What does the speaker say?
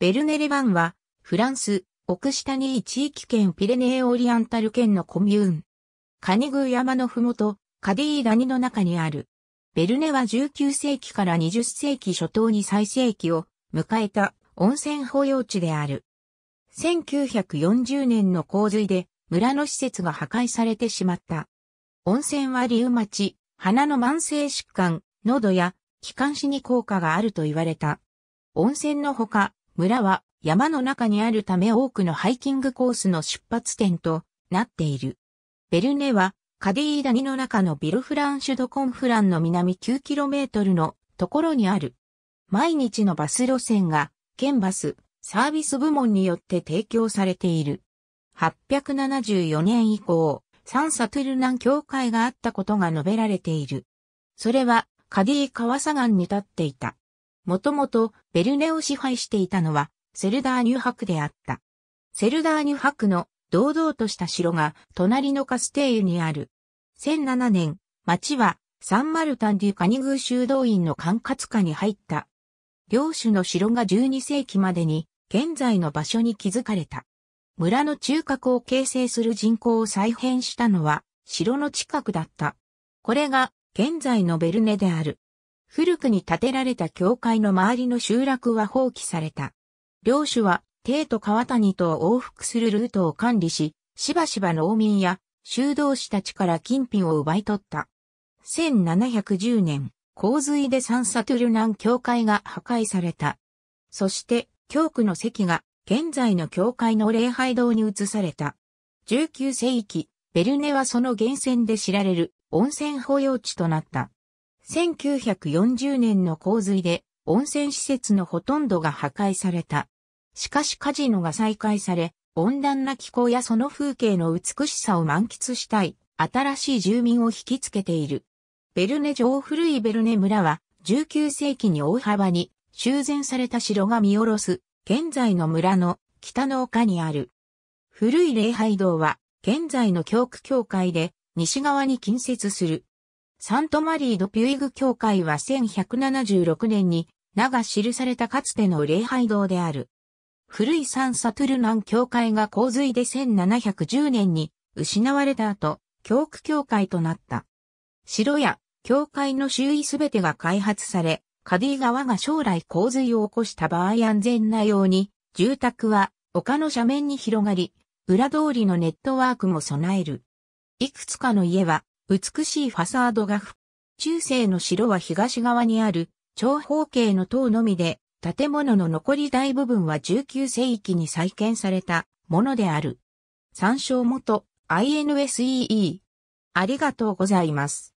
ベルネレバンは、フランス、オクシタニー地域圏ピレネーオリアンタル圏のコミューン。カニグー山のふもと、カディーニの中にある。ベルネは19世紀から20世紀初頭に最盛期を迎えた温泉保養地である。1940年の洪水で村の施設が破壊されてしまった。温泉はリウマチ、鼻の慢性疾患、喉や気管支に効果があると言われた。温泉のほか、村は山の中にあるため多くのハイキングコースの出発点となっている。ベルネはカディー谷の中のビルフランシュドコンフランの南 9km のところにある。毎日のバス路線が県バスサービス部門によって提供されている。874年以降、サンサトゥルナン教会があったことが述べられている。それはカディー川左岸に立っていた。もともとベルネを支配していたのはセルダーニュ博であった。セルダーニュ博の堂々とした城が隣のカステーユにある。1007年、町はサンマルタン・デュ・カニグー修道院の管轄下に入った。領主の城が12世紀までに現在の場所に築かれた。村の中核を形成する人口を再編したのは城の近くだった。これが現在のベルネである。古くに建てられた教会の周りの集落は放棄された。領主は、帝都川谷と往復するルートを管理し、しばしば農民や修道士たちから金品を奪い取った。1710年、洪水でサンサトゥルナン教会が破壊された。そして、教区の席が現在の教会の礼拝堂に移された。19世紀、ベルネはその源泉で知られる温泉保養地となった。1940年の洪水で温泉施設のほとんどが破壊された。しかしカジノが再開され、温暖な気候やその風景の美しさを満喫したい、新しい住民を引きつけている。ベルネ城古いベルネ村は、19世紀に大幅に修繕された城が見下ろす、現在の村の北の丘にある。古い礼拝堂は、現在の教区教会で、西側に近接するサントマリー・ド・ピュイグ教会は1176年に名が記されたかつての礼拝堂である。古いサン・サトゥルナン教会が洪水で1710年に失われた後、教区教会となった。城や教会の周囲すべてが開発され、カディ川が将来洪水を起こした場合安全なように、住宅は丘の斜面に広がり、裏通りのネットワークも備える。いくつかの家は美しいファサードが中世の城は東側にある長方形の塔のみで、建物の残り大部分は19世紀に再建されたものである。参照元 INSEE。ありがとうございます。